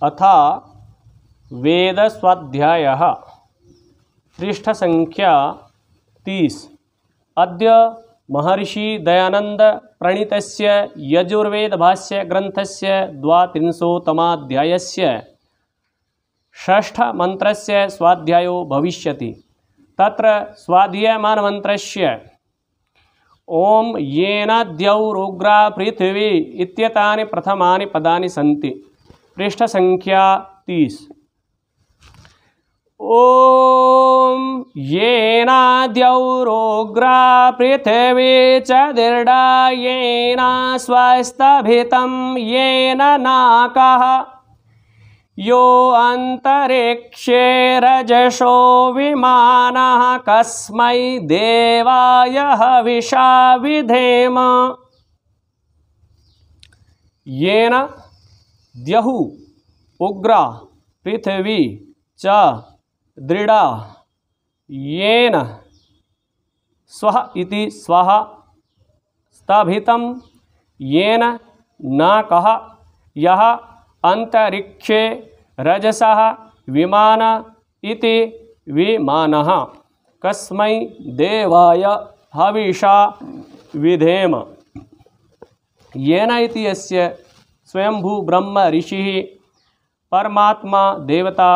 अथा वेद स्वाध्याय पृष्ठ संख्या तीस अद्य महर्षि दयानंद प्रणीत यजुर्वेद भाष्य ग्रंथ से से ष्ठ मंत्र स्वाध्याय भविष्य त्र स्वाध्यायमान मंत्र येनाद्यौरुग्रा पृथ्वी इतने प्रथमा पदा सी पृष्ठसख्या तीस ॐ येनाद्यौरोग्रा पृथिवी च दीर्डा येन स्वस्तभितं येन नाकः यो अन्तरिक्षे रजशो विमानः कस्मै देवाय हविषा विधेम येन द्यहु उग्रा पृथिवी च दृढ़ येन स्व इति स्व स्तभित येन न कह यह अंतरिक्षे रजस विमान इति विमान कस्म देवाय हविषा विधेम येन इति यस्य स्वयंभू ब्रह्म ऋषि परमात्मा देवता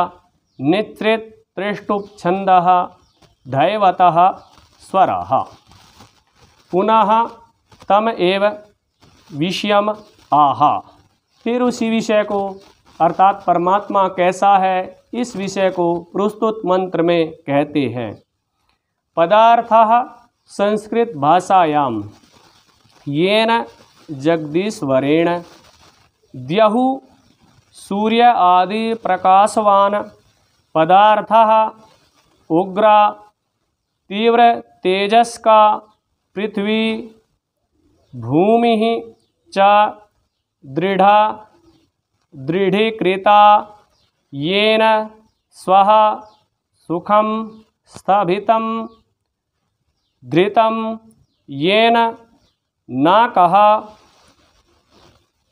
नेतृत्व त्रेष्टुप् छंद धैवतः स्वरा पुनः तम एव विषयम आह फिर उसी विषय को अर्थात परमात्मा कैसा है इस विषय को प्रस्तुत मंत्र में कहते हैं पदार्थ संस्कृत भाषायाम येन जगदीश्वरेण द्यहु सूर्य आदि प्रकाशवान पदार्थ उग्र तीव्र तेजस का पृथ्वी भूमि च दृढ़ दृढ़ीकृता येन स्व सुखम स्थित धृत येन न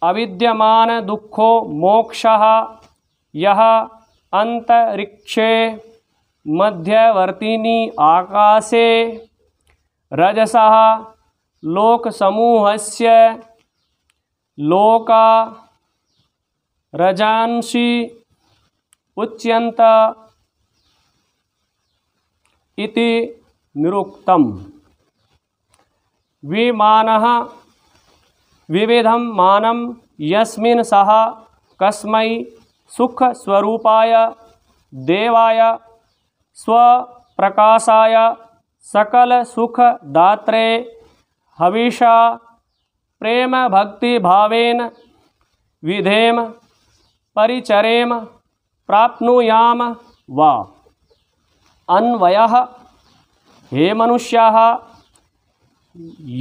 अविद्यमान दुखो मोक्ष यहा अंतरिक्षे मध्यवर्ती आकाशे रजस लोकसमूह से लोका रजांशी उच्यंत इति निरुक्त विमान विविधम मानम यस्मिन् सह कस्मै सुख स्वरूपाय देवाय प्रकाशाय सकल सुख दात्रे हविषा प्रेम भक्ति भावेन विधेम परिचरेम प्राप्नुयाम वा अन्वय हे मनुष्य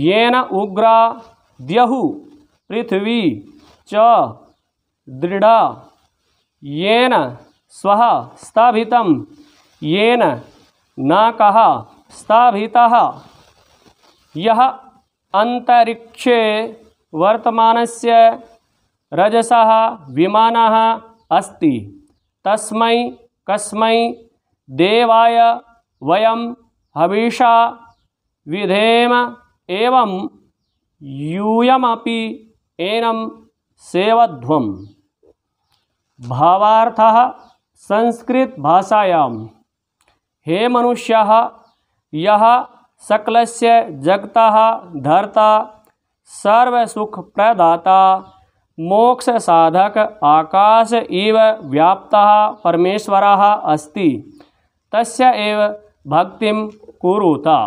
येन उग्रा द्यु पृथ्वी च दृढ़ येन स्व स्थित येन नाक स्थित यह अंतरिक्षे वर्तमान से रजस विमान अस्त तस्म कस्म देवाय वयम हविषा विधेम एवं यूयमी एनम सेवध्वम् भावार्थः भाषायां हे मनुष्यः यः सकलस्य जगतः धर्ता मोक्ष साधक आकाश इव व्याप्तः परमेश्वरः अस्ति तस्य एव भक्तिं कुरुता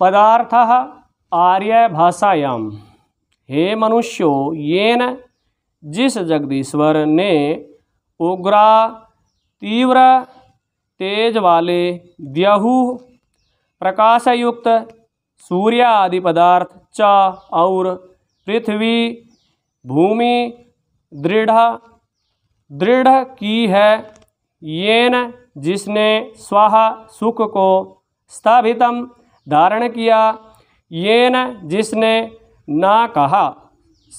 पदार्थः आर्यभाषायां हे मनुष्यो येन जिस जगदीश्वर ने उग्रा तीव्र तेज वाले द्यहु प्रकाशयुक्त सूर्य आदि पदार्थ च और पृथ्वी भूमि दृढ़ दृढ़ की है येन जिसने स्वाह सुख को स्थापितम धारण किया येन जिसने ना कहा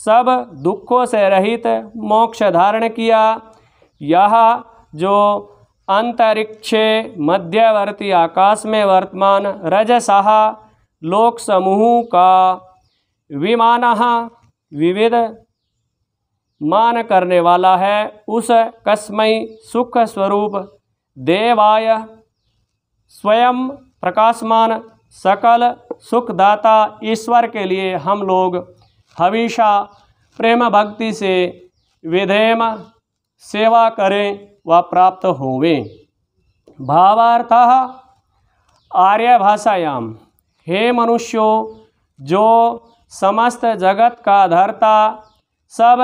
सब दुखों से रहित मोक्ष धारण किया यह जो अंतरिक्ष मध्यवर्ती आकाश में वर्तमान रजसः लोक समूह का विमान विविध मान करने वाला है उस कस्मय सुख स्वरूप देवाय स्वयं प्रकाशमान सकल सुखदाता ईश्वर के लिए हम लोग हमेशा प्रेम भक्ति से विधेम सेवा करें व प्राप्त होवे भावार्थ आर्य भाषायाम हे मनुष्यो जो समस्त जगत का धरता सब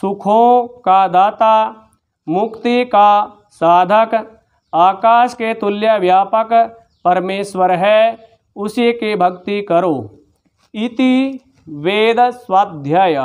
सुखों का दाता मुक्ति का साधक आकाश के तुल्य व्यापक परमेश्वर है उसी की भक्ति करो इति वेद स्वाध्याय